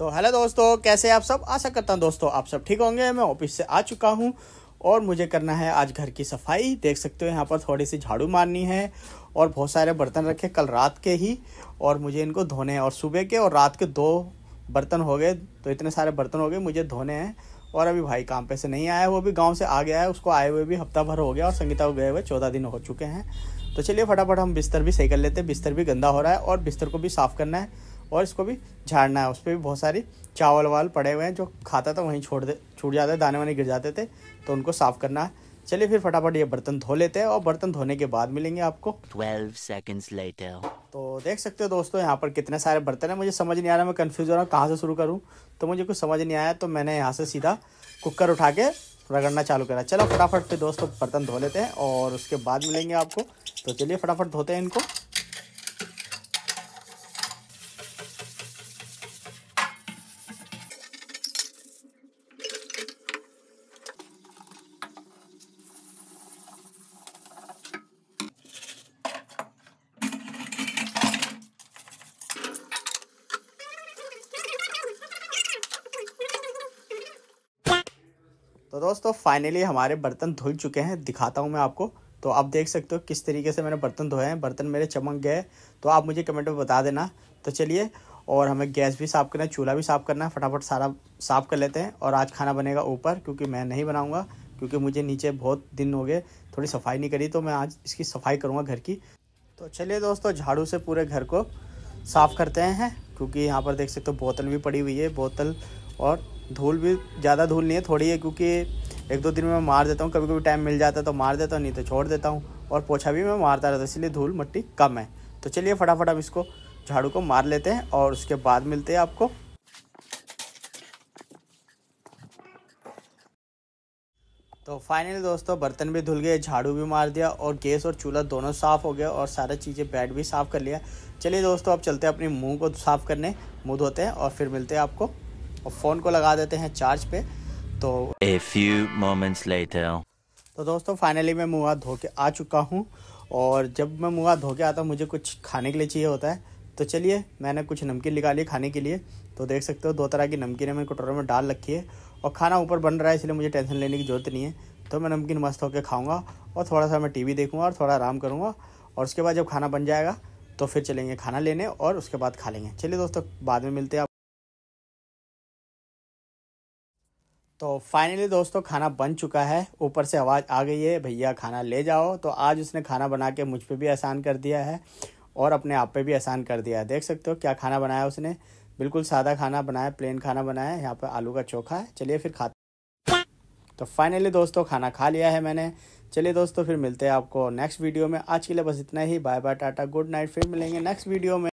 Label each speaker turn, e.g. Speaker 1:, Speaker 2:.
Speaker 1: तो हेलो दोस्तों कैसे आप सब आशा करता हूँ दोस्तों आप सब ठीक होंगे मैं ऑफिस से आ चुका हूँ और मुझे करना है आज घर की सफाई देख सकते हो यहाँ पर थोड़ी सी झाड़ू मारनी है और बहुत सारे बर्तन रखे कल रात के ही और मुझे इनको धोने हैं और सुबह के और रात के दो बर्तन हो गए तो इतने सारे बर्तन हो गए मुझे धोने हैं और अभी भाई काम पे से नहीं आया वो भी गांव से आ गया है उसको आए हुए भी हफ्ता भर हो गया और संगीता को गए हुए चौदह दिन हो चुके हैं तो चलिए फटाफट हम बिस्तर भी सही कर लेते हैं बिस्तर भी गंदा हो रहा है और बिस्तर को भी साफ़ करना है और इसको भी झाड़ना है उस पर भी बहुत सारी चावल वावल पड़े हुए हैं जो खाता था वहीं छोड़ दे छूट जाते दाने वाने गिर जाते थे तो उनको साफ़ करना है चलिए फिर फटाफट ये बर्तन धो लेते हैं और बर्तन धोने के बाद मिलेंगे आपको सेकेंड्स लेट है तो देख सकते हो दोस्तों यहाँ पर कितने सारे बर्तन हैं मुझे समझ नहीं आ रहा मैं कन्फ्यूज हो रहा हूँ कहाँ से शुरू करूँ तो मुझे कुछ समझ नहीं आया तो मैंने यहाँ से सीधा कुकर उठा के रगड़ना चालू करा चलो फटाफट फिर दोस्तों बर्तन धो लेते हैं और उसके बाद मिलेंगे आपको तो चलिए फटाफट धोते हैं इनको तो दोस्तों फाइनली हमारे बर्तन धुल चुके हैं दिखाता हूँ मैं आपको तो आप देख सकते हो किस तरीके से मैंने बर्तन धोए हैं बर्तन मेरे चमक गए तो आप मुझे कमेंट में बता देना तो चलिए और हमें गैस भी साफ़ करना है चूल्हा भी साफ़ करना है फटाफट सारा साफ़ कर लेते हैं और आज खाना बनेगा ऊपर क्योंकि मैं नहीं बनाऊँगा क्योंकि मुझे नीचे बहुत दिन हो गए थोड़ी सफाई नहीं करी तो मैं आज इसकी सफाई करूँगा घर की तो चलिए दोस्तों झाड़ू से पूरे घर को साफ़ करते हैं क्योंकि यहाँ पर देख सकते हो बोतल भी पड़ी हुई है बोतल और धूल भी ज़्यादा धूल नहीं है थोड़ी है क्योंकि एक दो दिन में मैं मार देता हूँ कभी कभी टाइम मिल जाता है तो मार देता हूँ नहीं तो छोड़ देता हूँ और पोछा भी मैं मारता रहता हूँ इसलिए धूल मट्टी कम है तो चलिए फटाफट हम इसको झाड़ू को मार लेते हैं और उसके बाद मिलते हैं आपको तो फाइनली दोस्तों बर्तन भी धुल गए झाड़ू भी मार दिया और गैस और चूल्हा दोनों साफ़ हो गया और सारे चीज़ें बेड भी साफ़ कर लिया चलिए दोस्तों अब चलते हैं अपने मुंह को साफ़ करने मुँह धोते हैं और फिर मिलते हैं आपको और फ़ोन को लगा देते हैं चार्ज पे तो ए फ्यू मोमेंट्स लेटर तो दोस्तों फाइनली मैं मुँह हाथ धो के आ चुका हूँ और जब मैं मुँह हाथ धो के आता हूँ मुझे कुछ खाने के लिए चाहिए होता है तो चलिए मैंने कुछ नमकीन निकाली खाने के लिए तो देख सकते हो दो तरह की नमकीन मैंने कटोरे में डाल रखी है और खाना ऊपर बन रहा है इसलिए मुझे टेंशन लेने की ज़रूरत नहीं है तो मैं नमकीन मस्त होकर खाऊंगा और थोड़ा सा मैं टीवी देखूंगा और थोड़ा आराम करूंगा और उसके बाद जब खाना बन जाएगा तो फिर चलेंगे खाना लेने और उसके बाद खा लेंगे चलिए दोस्तों बाद में मिलते हैं तो फाइनली दोस्तों खाना बन चुका है ऊपर से आवाज़ आ गई है भैया खाना ले जाओ तो आज उसने खाना बना के मुझ पर भी आसान कर दिया है और अपने आप पे भी आसान कर दिया है देख सकते हो क्या खाना बनाया उसने बिल्कुल सादा खाना बनाया प्लेन खाना बनाया यहाँ पर आलू का चोखा है चलिए फिर खाते तो फाइनली दोस्तों खाना खा लिया है मैंने चलिए दोस्तों फिर मिलते हैं आपको नेक्स्ट वीडियो में आज के लिए बस इतना ही बाय बाय टाटा गुड नाइट फिर मिलेंगे नेक्स्ट वीडियो में